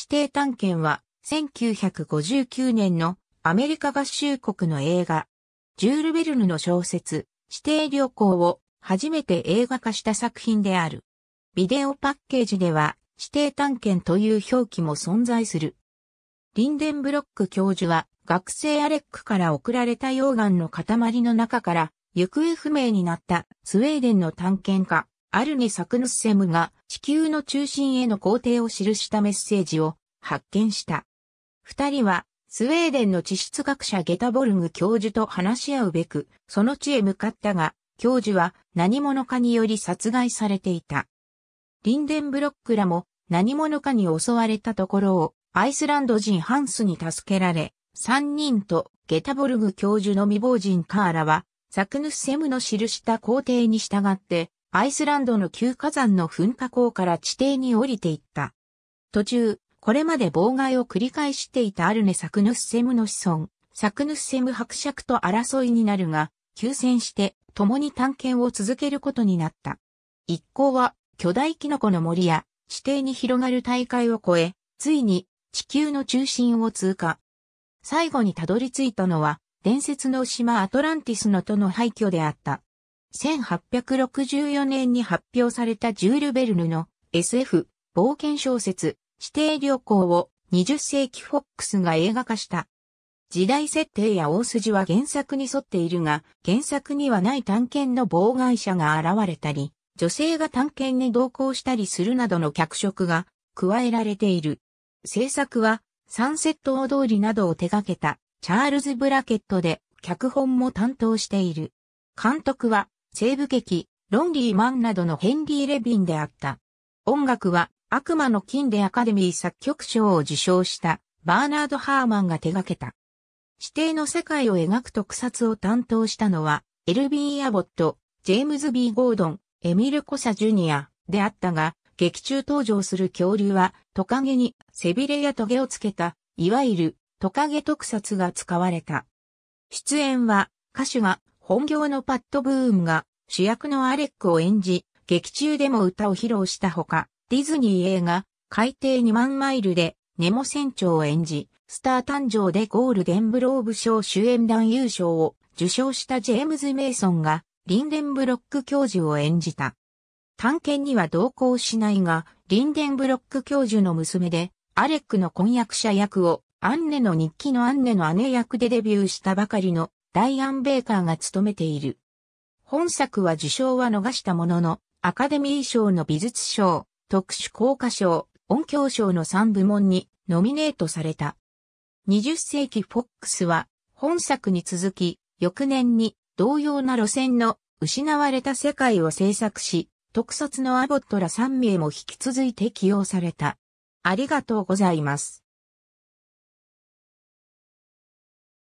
指定探検は1959年のアメリカ合衆国の映画、ジュール・ベルヌの小説、指定旅行を初めて映画化した作品である。ビデオパッケージでは指定探検という表記も存在する。リンデンブロック教授は学生アレックから送られた溶岩の塊の中から行方不明になったスウェーデンの探検家アルネ・サクヌッセムが地球の中心への皇帝を記したメッセージを発見した。二人はスウェーデンの地質学者ゲタボルグ教授と話し合うべく、その地へ向かったが、教授は何者かにより殺害されていた。リンデンブロックらも何者かに襲われたところをアイスランド人ハンスに助けられ、三人とゲタボルグ教授の未亡人カーラは、サクヌッセムの記した皇帝に従ってアイスランドの旧火山の噴火口から地底に降りていった。途中、これまで妨害を繰り返していたアルネ・サクヌスセムの子孫、サクヌスセム伯爵と争いになるが、休戦して共に探検を続けることになった。一行は巨大キノコの森や地底に広がる大海を越え、ついに地球の中心を通過。最後にたどり着いたのは伝説の島アトランティスの都の廃墟であった。1864年に発表されたジュール・ベルヌの SF 冒険小説指定旅行を20世紀フォックスが映画化した。時代設定や大筋は原作に沿っているが、原作にはない探検の妨害者が現れたり、女性が探検に同行したりするなどの脚色が加えられている。制作はサンセット大通りなどを手掛けたチャールズ・ブラケットで脚本も担当している。監督は西部劇、ロンリーマンなどのヘンリー・レビンであった。音楽は悪魔の金でアカデミー作曲賞を受賞したバーナード・ハーマンが手掛けた。指定の世界を描く特撮を担当したのは、エルビン・アボット、ジェームズ・ B・ ゴードン、エミル・コサ・ジュニアであったが、劇中登場する恐竜はトカゲに背びれやトゲをつけた、いわゆるトカゲ特撮が使われた。出演は歌手が本業のパッドブームが主役のアレックを演じ、劇中でも歌を披露したほか、ディズニー映画、海底2万マイルで、ネモ船長を演じ、スター誕生でゴールデンブローブ賞主演団優勝を受賞したジェームズ・メイソンが、リンデンブロック教授を演じた。探検には同行しないが、リンデンブロック教授の娘で、アレックの婚約者役を、アンネの日記のアンネの姉役でデビューしたばかりのダイアン・ベーカーが務めている。本作は受賞は逃したものの、アカデミー賞の美術賞、特殊効果賞、音響賞の3部門にノミネートされた。20世紀フォックスは本作に続き、翌年に同様な路線の失われた世界を制作し、特撮のアボットら3名も引き続いて起用された。ありがとうございます。